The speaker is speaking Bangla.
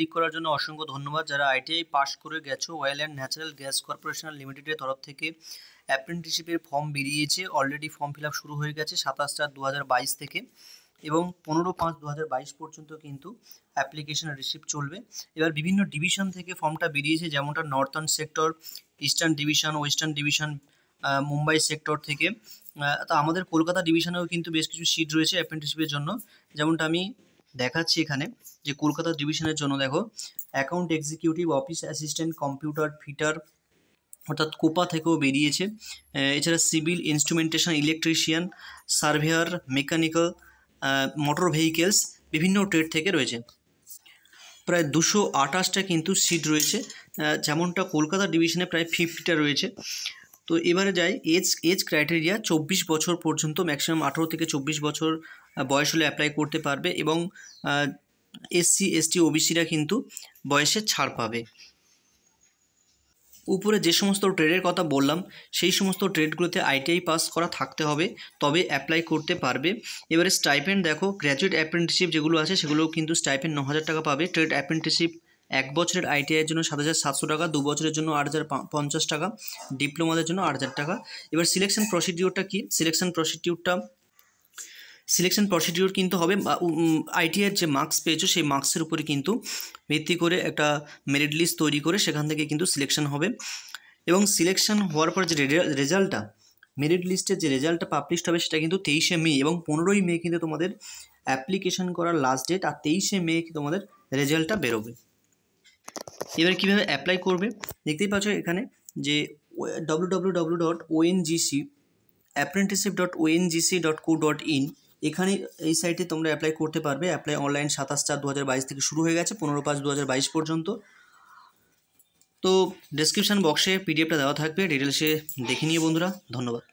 ক্লিক করার জন্য অসংখ্য ধন্যবাদ যারা আইটিআই পাশ করে গেছো oil and natural gas corporation লিমিটেডের তরফ থেকে অ্যাপ্রেন্টিসশিপের ফর্ম বেরিয়েছে অলরেডি ফর্ম ফিল শুরু হয়ে গেছে সাতাশ চার দু থেকে এবং পনেরো পাঁচ দু হাজার বাইশ পর্যন্ত কিন্তু অ্যাপ্লিকেশন রিসিভ চলবে এবার বিভিন্ন ডিভিশন থেকে ফর্মটা বেরিয়েছে যেমনটা northern sector eastern division western division Mumbai sector থেকে তা আমাদের কলকাতা ডিভিশনেও কিন্তু বেশ কিছু সিট রয়েছে অ্যাপ্রেন্টিসশিপের জন্য যেমনটা আমি দেখাচ্ছি এখানে যে কলকাতা ডিভিশনের জন্য দেখো account executive office assistant computer fitter অর্থাৎ কোপা থেকেও বেরিয়েছে এছাড়া civil instrumentation electrician surveyor mechanical motor vehicles বিভিন্ন ট্রেড থেকে রয়েছে প্রায় দুশো আঠাশটা কিন্তু সিট রয়েছে যেমনটা কলকাতা ডিভিশনে প্রায় ফিফটিটা রয়েছে তো এবারে যাই এজ এজ ক্রাইটেরিয়া চব্বিশ বছর পর্যন্ত ম্যাক্সিমাম আঠেরো থেকে চব্বিশ বছর বয়স হলে অ্যাপ্লাই করতে পারবে এবং এসসি এসটি ওবিসিরা কিন্তু বয়সে ছাড় পাবে উপরে যে সমস্ত ট্রেডের কথা বললাম সেই সমস্ত ট্রেডগুলোতে আইটিআই পাস করা থাকতে হবে তবে অ্যাপ্লাই করতে পারবে এবারে স্টাইপেন্ড দেখো গ্র্যাজুয়েট অ্যাপ্রেন্টিসশিপ যেগুলো আছে সেগুলো কিন্তু স্টাইপেন্ড ন হাজার টাকা পাবে ট্রেড অ্যাপ্রেন্টিসশিপ এক বছরের আইটিআইয়ের জন্য সাত হাজার সাতশো টাকা দু বছরের জন্য আট হাজার পঞ্চাশ টাকা ডিপ্লোমাদের জন্য আট হাজার টাকা এবার সিলেকশন প্রসিডিউরটা কী সিলেকশন প্রসিডিউরটা সিলেকশন প্রসিডিওর কিন্তু হবে আইটিআর যে মার্কস পেয়েছো সেই মার্কসের উপরে কিন্তু ভিত্তি করে একটা মেরিট লিস্ট তৈরি করে সেখান থেকে কিন্তু সিলেকশন হবে এবং সিলেকশন হওয়ার পর যে রেজাল্টটা মেরিট লিস্টের যে রেজাল্টটা পাবলিশ হবে সেটা কিন্তু তেইশে মে এবং পনেরোই মে কিন্তু তোমাদের অ্যাপ্লিকেশন করার লাস্ট ডেট আর তেইশে মে তোমাদের রেজাল্টটা বেরোবে এবার কীভাবে অ্যাপ্লাই করবে দেখতেই পাচ্ছ এখানে যে W dot ONGC apprenticeship dot ONGC dot co dot in এখানে এই সাইটে তোমরা অ্যাপ্লাই করতে পারবে অ্যাপ্লাই অনলাইন সাতাশ চার দু থেকে শুরু হয়ে গেছে পনেরো পাঁচ দু পর্যন্ত তো ডেসক্রিপশান বক্সে পিডিএফটা দেওয়া থাকবে ডিটেলসে দেখে নিয়ে বন্ধুরা ধন্যবাদ